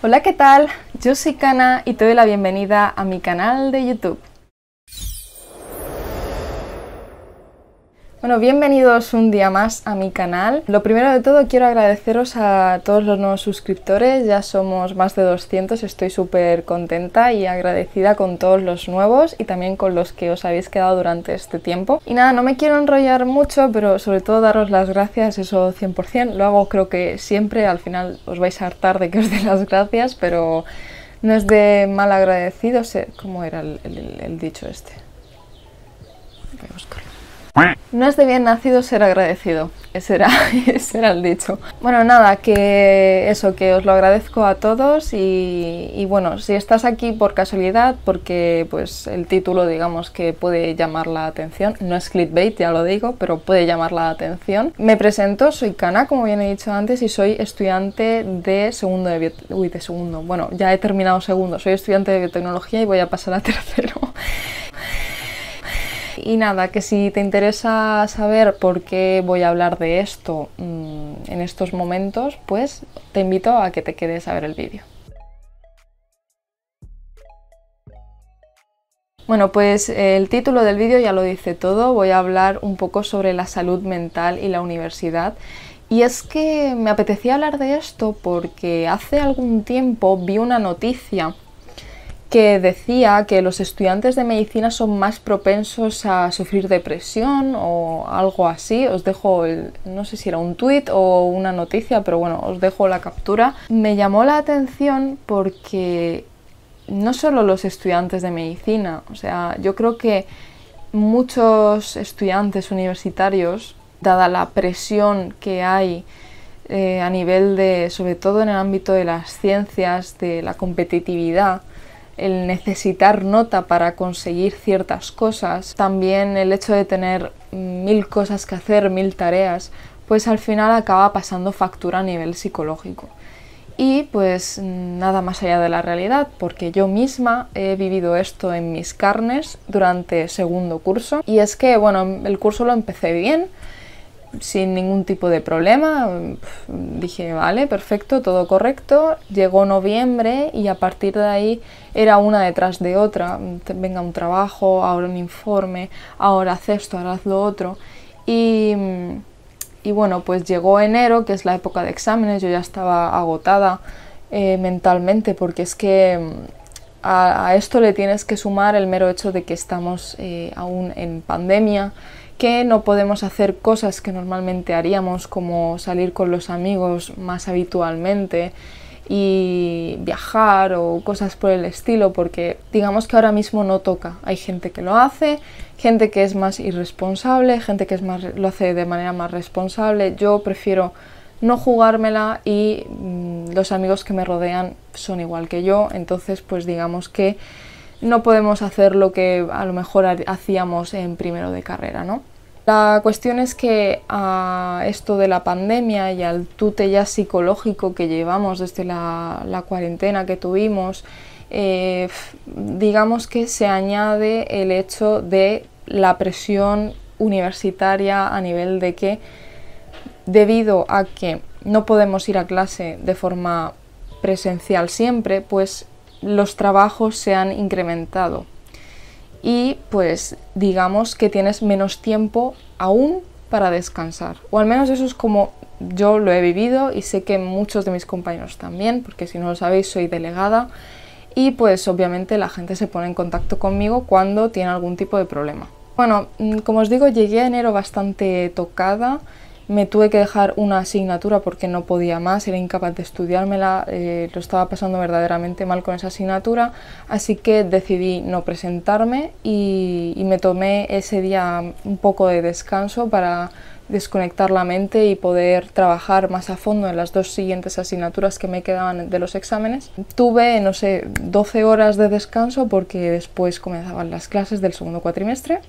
Hola, ¿qué tal? Yo soy Kana y te doy la bienvenida a mi canal de YouTube. Bueno, bienvenidos un día más a mi canal. Lo primero de todo quiero agradeceros a todos los nuevos suscriptores, ya somos más de 200, estoy súper contenta y agradecida con todos los nuevos y también con los que os habéis quedado durante este tiempo. Y nada, no me quiero enrollar mucho, pero sobre todo daros las gracias, eso 100%, lo hago creo que siempre, al final os vais a hartar de que os dé las gracias, pero no es de mal agradecido, eh, ¿cómo era el, dicho este? Voy a buscarlo. No es de bien nacido ser agradecido. Ese era, el dicho. Bueno, nada, que eso, que os lo agradezco a todos y, bueno, si estás aquí por casualidad, porque pues el título digamos que puede llamar la atención, no es clickbait, ya lo digo, pero puede llamar la atención. Me presento, soy Kana, como bien he dicho antes, y soy estudiante de segundo de, uy, de segundo, bueno, ya he terminado segundo, soy estudiante de biotecnología y voy a pasar a tercero. Y nada, que si te interesa saber por qué voy a hablar de esto mm, en estos momentos, pues te invito a que te quedes a ver el vídeo. Bueno, pues eh, el título del vídeo ya lo dice todo. Voy a hablar un poco sobre la salud mental y la universidad. Y es que me apetecía hablar de esto porque hace algún tiempo vi una noticia que decía que los estudiantes de medicina son más propensos a sufrir depresión o algo así. Os dejo, no sé si era un tuit o una noticia, pero bueno, os dejo la captura. Me llamó la atención porque no solo los estudiantes de medicina, o sea, yo creo que muchos estudiantes universitarios, dada la presión que hay eh, a nivel de, sobre todo en el ámbito de las ciencias, de la competitividad, el necesitar nota para conseguir ciertas cosas, también el hecho de tener mil cosas que hacer, mil tareas, pues al final acaba pasando factura a nivel psicológico. Y pues nada más allá de la realidad, porque yo misma he vivido esto en mis carnes durante segundo curso. Y es que, bueno, el curso lo empecé bien, sin ningún tipo de problema. Dije, vale, perfecto, todo correcto. Llegó noviembre y a partir de ahí era una detrás de otra. Venga un trabajo, ahora un informe, ahora haz esto, ahora haz lo otro. Y, bueno, pues llegó enero, que es la época de exámenes, yo ya estaba agotada eh, mentalmente porque es que a, esto le tienes que sumar el mero hecho de que estamos eh, aún en pandemia que no podemos hacer cosas que normalmente haríamos, como salir con los amigos más habitualmente y viajar o cosas por el estilo, porque digamos que ahora mismo no toca. Hay gente que lo hace, gente que es más irresponsable, gente que es más, lo hace de manera más responsable. Yo prefiero no jugármela y mm, los amigos que me rodean son igual que yo, entonces pues digamos que no podemos hacer lo que a lo mejor hacíamos en primero de carrera, ¿no? La cuestión es que a esto de la pandemia y al tute ya psicológico que llevamos desde la, cuarentena que tuvimos, eh, digamos que se añade el hecho de la presión universitaria a nivel de que debido a que no podemos ir a clase de forma presencial siempre, pues los trabajos se han incrementado y pues digamos que tienes menos tiempo aún para descansar. O al menos eso es como yo lo he vivido y sé que muchos de mis compañeros también, porque si no lo sabéis soy delegada y pues obviamente la gente se pone en contacto conmigo cuando tiene algún tipo de problema. Bueno, mm, como os digo, llegué a enero bastante tocada me tuve que dejar una asignatura porque no podía más, era incapaz de estudiármela, eh, lo estaba pasando verdaderamente mal con esa asignatura, así que decidí no presentarme y, y me tomé ese día un poco de descanso para desconectar la mente y poder trabajar más a fondo en las dos siguientes asignaturas que me quedaban de los exámenes. Tuve, no sé, 12 horas de descanso porque después comenzaban las clases del segundo cuatrimestre.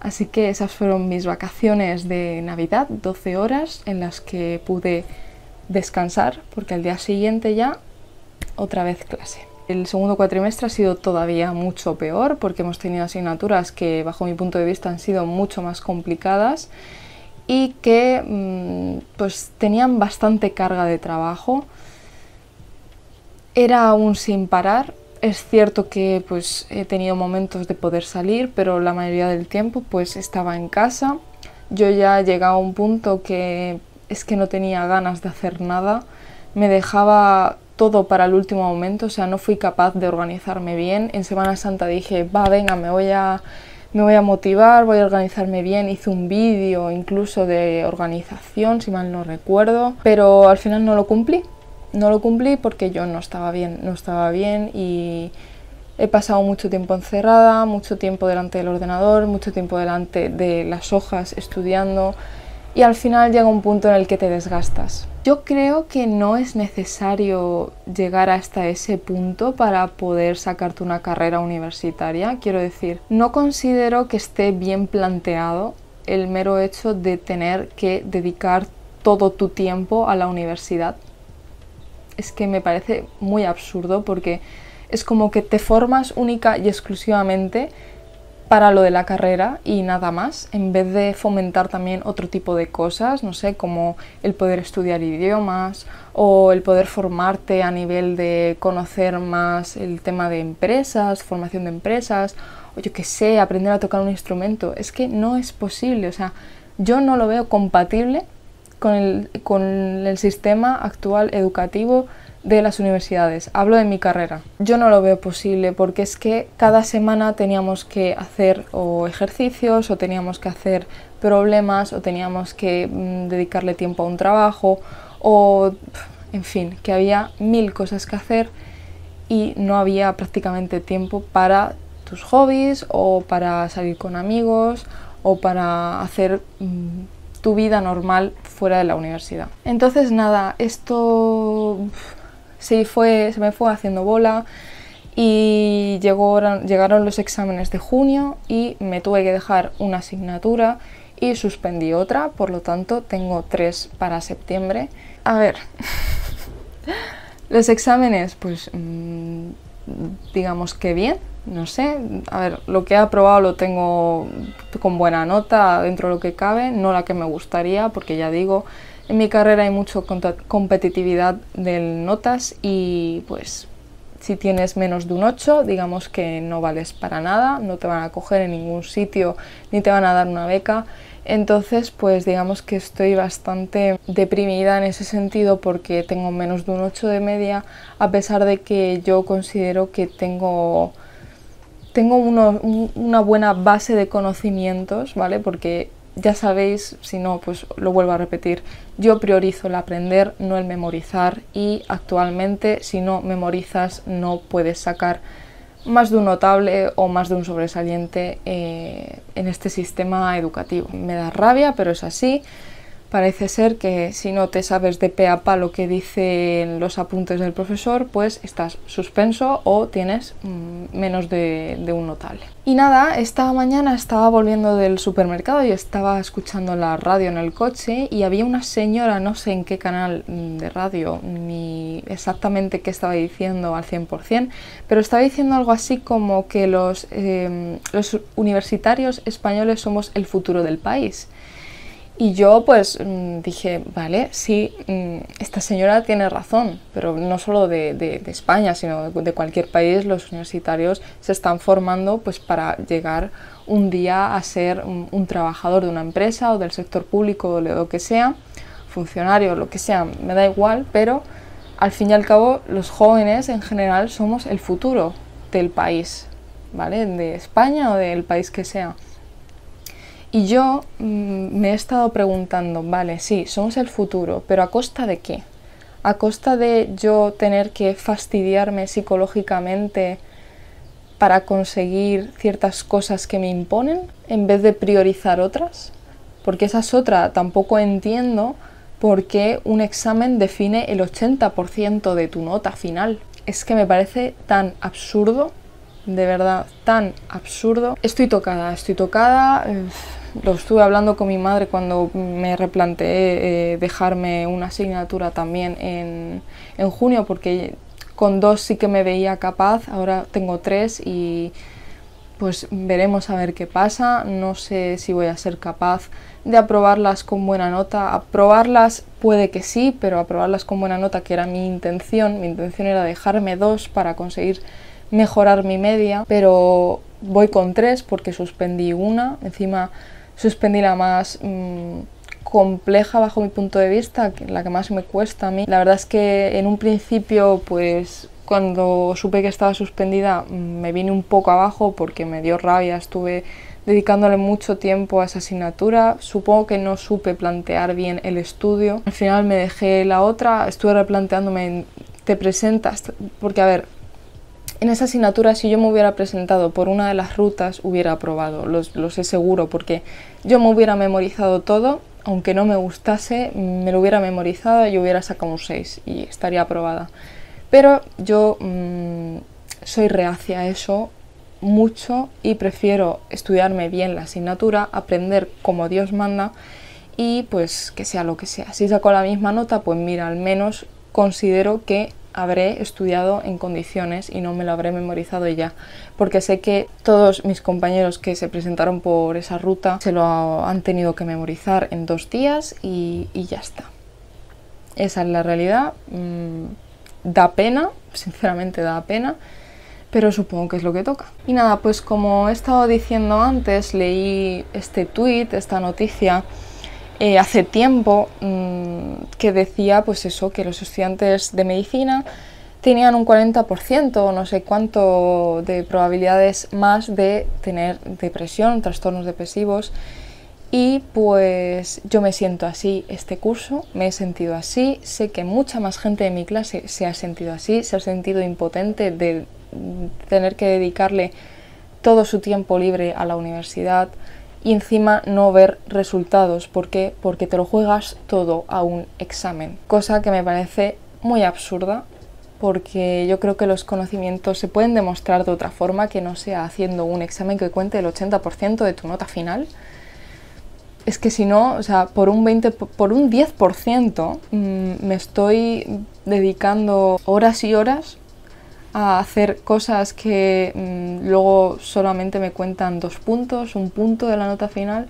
Así que esas fueron mis vacaciones de Navidad, 12 horas en las que pude descansar porque al día siguiente ya otra vez clase. El segundo cuatrimestre ha sido todavía mucho peor porque hemos tenido asignaturas que bajo mi punto de vista han sido mucho más complicadas y que mm, pues tenían bastante carga de trabajo. Era aún sin parar es cierto que pues, he tenido momentos de poder salir, pero la mayoría del tiempo pues, estaba en casa. Yo ya llegaba a un punto que es que no tenía ganas de hacer nada. Me dejaba todo para el último momento, o sea, no fui capaz de organizarme bien. En Semana Santa dije, va, venga, me voy a, me voy a motivar, voy a organizarme bien. Hice un vídeo incluso de organización, si mal no recuerdo, pero al final no lo cumplí no lo cumplí porque yo no estaba bien, no estaba bien y he pasado mucho tiempo encerrada, mucho tiempo delante del ordenador, mucho tiempo delante de las hojas estudiando y al final llega un punto en el que te desgastas. Yo creo que no es necesario llegar hasta ese punto para poder sacarte una carrera universitaria, quiero decir, no considero que esté bien planteado el mero hecho de tener que dedicar todo tu tiempo a la universidad es que me parece muy absurdo porque es como que te formas única y exclusivamente para lo de la carrera y nada más, en vez de fomentar también otro tipo de cosas, no sé, como el poder estudiar idiomas o el poder formarte a nivel de conocer más el tema de empresas, formación de empresas, o yo qué sé, aprender a tocar un instrumento. Es que no es posible, o sea, yo no lo veo compatible con el, con el sistema actual educativo de las universidades. Hablo de mi carrera. Yo no lo veo posible porque es que cada semana teníamos que hacer o ejercicios o teníamos que hacer problemas o teníamos que mm, dedicarle tiempo a un trabajo o, en fin, que había mil cosas que hacer y no había prácticamente tiempo para tus hobbies o para salir con amigos o para hacer mm, tu vida normal fuera de la universidad. Entonces nada, esto se, fue, se me fue haciendo bola y llegaron los exámenes de junio y me tuve que dejar una asignatura y suspendí otra, por lo tanto tengo tres para septiembre. A ver, los exámenes pues mm, digamos que bien, no sé, a ver, lo que he aprobado lo tengo con buena nota dentro de lo que cabe, no la que me gustaría, porque ya digo, en mi carrera hay mucha competitividad de notas y pues si tienes menos de un 8, digamos que no vales para nada, no te van a coger en ningún sitio ni te van a dar una beca. Entonces, pues digamos que estoy bastante deprimida en ese sentido porque tengo menos de un 8 de media, a pesar de que yo considero que tengo tengo una buena base de conocimientos, ¿vale? Porque ya sabéis, si no, pues lo vuelvo a repetir, yo priorizo el aprender, no el memorizar y actualmente si no memorizas no puedes sacar más de un notable o más de un sobresaliente eh, en este sistema educativo. Me da rabia, pero es así. Parece ser que si no te sabes de pe a pa lo que dicen los apuntes del profesor, pues estás suspenso o tienes mm, menos de, de un notable. Y nada, esta mañana estaba volviendo del supermercado y estaba escuchando la radio en el coche y había una señora, no sé en qué canal mm, de radio, ni exactamente qué estaba diciendo al 100%, pero estaba diciendo algo así como que los, em, los universitarios españoles somos el futuro del país. Y yo pues mm, dije, vale, sí, mm, esta señora tiene razón, pero no solo de, España, sino de, cualquier país, los universitarios se están formando pues para llegar un día a ser un, trabajador de una empresa o del sector público o lo que sea, funcionario, lo que sea, me da igual, pero al fin y al cabo los jóvenes en general somos el futuro del país, ¿vale? De España o del país que sea. Y yo mm, me he estado preguntando, vale, sí, somos el futuro, pero ¿a costa de qué? ¿A costa de yo tener que fastidiarme psicológicamente para conseguir ciertas cosas que me imponen en vez de priorizar otras? Porque esa es otra, tampoco entiendo por qué un examen define el 80% de tu nota final. Es que me parece tan absurdo de verdad tan absurdo. Estoy tocada, estoy tocada, lo estuve hablando con mi madre cuando me replanteé eh, dejarme una asignatura también en, en junio, porque con dos sí que me veía capaz, ahora tengo tres y pues veremos a ver qué pasa. No sé si voy a ser capaz de aprobarlas con buena nota. Aprobarlas puede que sí, pero aprobarlas con buena nota, que era mi intención. Mi intención era dejarme dos para conseguir mejorar mi media, pero voy con tres porque suspendí una. Encima suspendí la más mm, compleja bajo mi punto de vista, la que más me cuesta a mí. La verdad es que en un principio, pues cuando supe que estaba suspendida, mm, me vine un poco abajo porque me dio rabia, estuve dedicándole mucho tiempo a esa asignatura. Supongo que no supe plantear bien el estudio. Al final me dejé la otra, estuve replanteándome, te presentas, porque a ver, en esa asignatura, si yo me hubiera presentado por una de las rutas, hubiera aprobado, lo sé seguro, porque yo me hubiera memorizado todo, aunque no me gustase, me lo hubiera memorizado y hubiera sacado un 6 y estaría aprobada. Pero yo mm, soy reacia a eso mucho y prefiero estudiarme bien la asignatura, aprender como Dios manda y pues que sea lo que sea. Si saco la misma nota, pues mira, al menos considero que habré estudiado en condiciones y no me lo habré memorizado ya, porque sé que todos mis compañeros que se presentaron por esa ruta se lo han tenido que memorizar en dos días y, ya está. Esa es la realidad. Mm, da pena, sinceramente da pena, pero supongo que es lo que toca. Y nada, pues como he estado diciendo antes, leí este tweet, esta noticia eh, hace tiempo mm, que decía pues eso, que los estudiantes de medicina tenían un 40% o no sé cuánto de probabilidades más de tener depresión, trastornos depresivos. Y pues yo me siento así este curso, me he sentido así, sé que mucha más gente de mi clase se ha sentido así, se ha sentido impotente de tener que dedicarle todo su tiempo libre a la universidad, y encima no ver resultados. ¿Por qué? Porque te lo juegas todo a un examen. Cosa que me parece muy absurda porque yo creo que los conocimientos se pueden demostrar de otra forma que no sea haciendo un examen que cuente el 80% de tu nota final. Es que si no, o sea, por un 20, por un 10% mm, me estoy dedicando horas y horas a hacer cosas que mm, luego solamente me cuentan dos puntos, un punto de la nota final.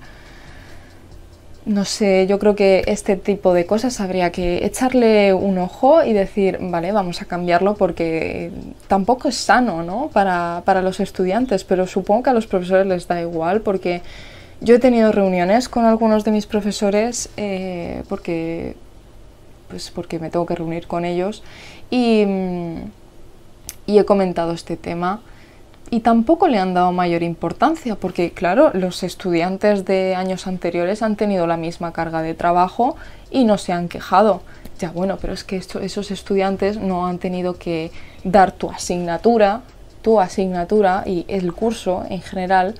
No sé, yo creo que este tipo de cosas habría que echarle un ojo y decir, vale, vamos a cambiarlo porque mm, tampoco es sano, ¿no? Para, los estudiantes, pero supongo que a los profesores les da igual porque yo he tenido reuniones con algunos de mis profesores eh, porque, pues porque me tengo que reunir con ellos y... Mm, y he comentado este tema y tampoco le han dado mayor importancia porque claro, los estudiantes de años anteriores han tenido la misma carga de trabajo y no se han quejado. Ya bueno, pero es que esto, esos estudiantes no han tenido que dar tu asignatura, tu asignatura y el curso en general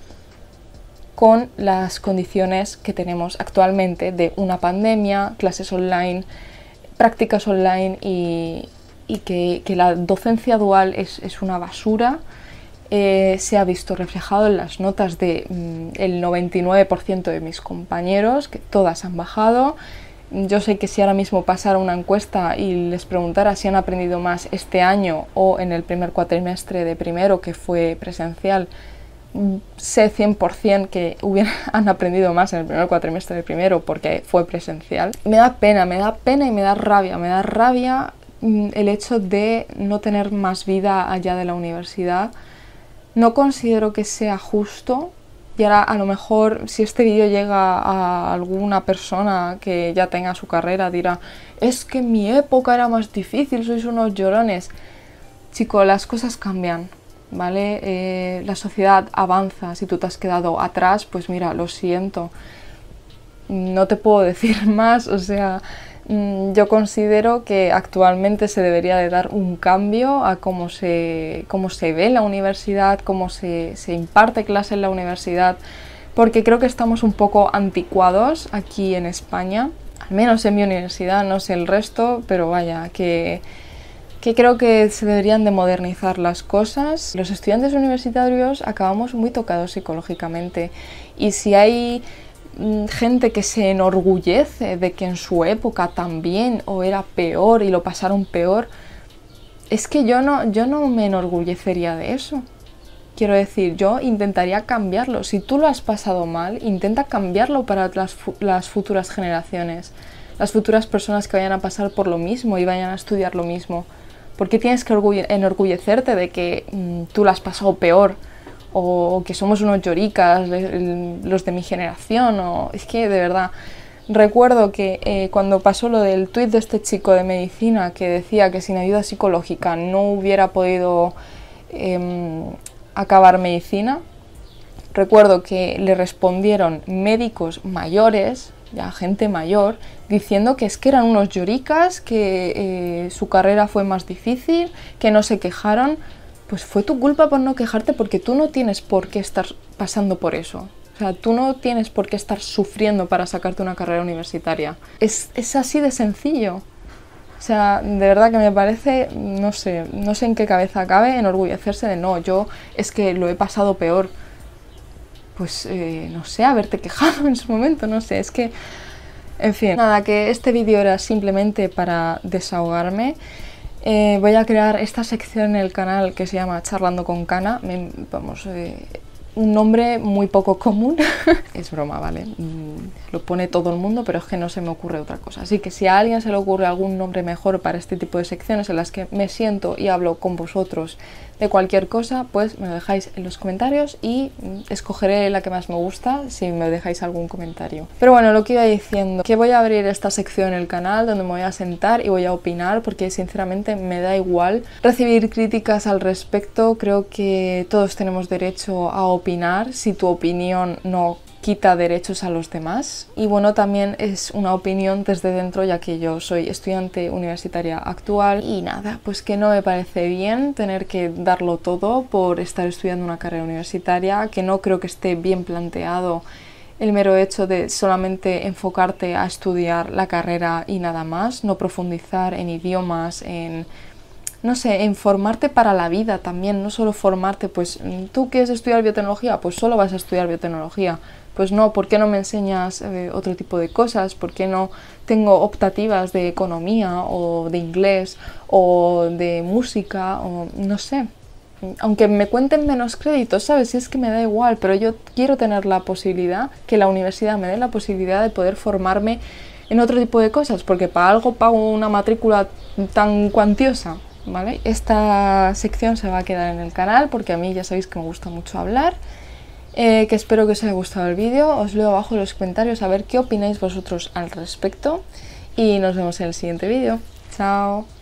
con las condiciones que tenemos actualmente de una pandemia, clases online, prácticas online y, y que, que la docencia dual es, es una basura. Eh, se ha visto reflejado en las notas del de, mm, el 99% de mis compañeros, que todas han bajado. Yo sé que si ahora mismo pasara una encuesta y les preguntara si han aprendido más este año o en el primer cuatrimestre de primero, que fue presencial, mm, sé 100% que hubieran, han aprendido más en el primer cuatrimestre de primero porque fue presencial. Me da pena, me da pena y me da rabia. Me da rabia Mm, el hecho de no tener más vida allá de la universidad. No considero que sea justo y ahora a lo mejor si este vídeo llega a alguna persona que ya tenga su carrera dirá, es que mi época era más difícil, sois unos llorones. Chico, las cosas cambian, ¿vale? Eh, la sociedad avanza, si tú te has quedado atrás, pues mira, lo siento. No te puedo decir más, o sea, Mm, yo considero que actualmente se debería de dar un cambio a cómo se, cómo se ve la universidad, cómo se, se imparte clase en la universidad, porque creo que estamos un poco anticuados aquí en España, al menos en mi universidad, no sé el resto, pero vaya, que, que creo que se deberían de modernizar las cosas. Los estudiantes universitarios acabamos muy tocados psicológicamente y si hay Mm, gente que se enorgullece de que en su época también o era peor y lo pasaron peor, es que yo no, me enorgullecería de eso. Quiero decir, yo intentaría cambiarlo. Si tú lo has pasado mal, intenta cambiarlo para las, futuras generaciones, las futuras personas que vayan a pasar por lo mismo y vayan a estudiar lo mismo. ¿Por qué tienes que enorgullecerte de que mm, tú lo has pasado peor? o que somos unos lloricas, los de mi generación, o es que de verdad. Recuerdo que eh, cuando pasó lo del tuit de este chico de medicina que decía que sin ayuda psicológica no hubiera podido em, acabar medicina, recuerdo que le respondieron médicos mayores, ya gente mayor, diciendo que es que eran unos lloricas, que eh, su carrera fue más difícil, que no se quejaron pues fue tu culpa por no quejarte porque tú no tienes por qué estar pasando por eso. O sea, tú no tienes por qué estar sufriendo para sacarte una carrera universitaria. Es, así de sencillo. O sea, de verdad que me parece, no sé, no sé en qué cabeza cabe enorgullecerse de no, yo es que lo he pasado peor. Pues, eh, no sé, haberte quejado en su momento, no sé, es que... En fin, nada, que este vídeo era simplemente para desahogarme. Eh, voy a crear esta sección en el canal que se llama Charlando con Cana. vamos, eh, un nombre muy poco común. es broma, ¿vale? Mm, lo pone todo el mundo, pero es que no se me ocurre otra cosa. Así que si a alguien se le ocurre algún nombre mejor para este tipo de secciones en las que me siento y hablo con vosotros de cualquier cosa, pues me lo dejáis en los comentarios y mm, escogeré la que más me gusta si me dejáis algún comentario. Pero bueno, lo que iba diciendo, que voy a abrir esta sección en el canal donde me voy a sentar y voy a opinar porque sinceramente me da igual recibir críticas al respecto. Creo que todos tenemos derecho a opinar. Si tu opinión no quita derechos a los demás. Y bueno, también es una opinión desde dentro, ya que yo soy estudiante universitaria actual y nada, pues que no me parece bien tener que darlo todo por estar estudiando una carrera universitaria, que no creo que esté bien planteado el mero hecho de solamente enfocarte a estudiar la carrera y nada más, no profundizar en idiomas, en no sé, en formarte para la vida también, no solo formarte, pues mm, tú quieres estudiar biotecnología, pues solo vas a estudiar biotecnología. Pues no, ¿por qué no me enseñas eh, otro tipo de cosas? ¿Por qué no tengo optativas de economía o de inglés o de música o no sé? Aunque me cuenten menos créditos, ¿sabes? Si es que me da igual, pero yo quiero tener la posibilidad, que la universidad me dé la posibilidad de poder formarme en otro tipo de cosas, porque para algo pago una matrícula tan cuantiosa. Esta sección se va a quedar en el canal porque a mí ya sabéis que me gusta mucho hablar. Eh, que espero que os haya gustado el vídeo. Os leo abajo en los comentarios a ver qué opináis vosotros al respecto. Y nos vemos en el siguiente vídeo. Chao.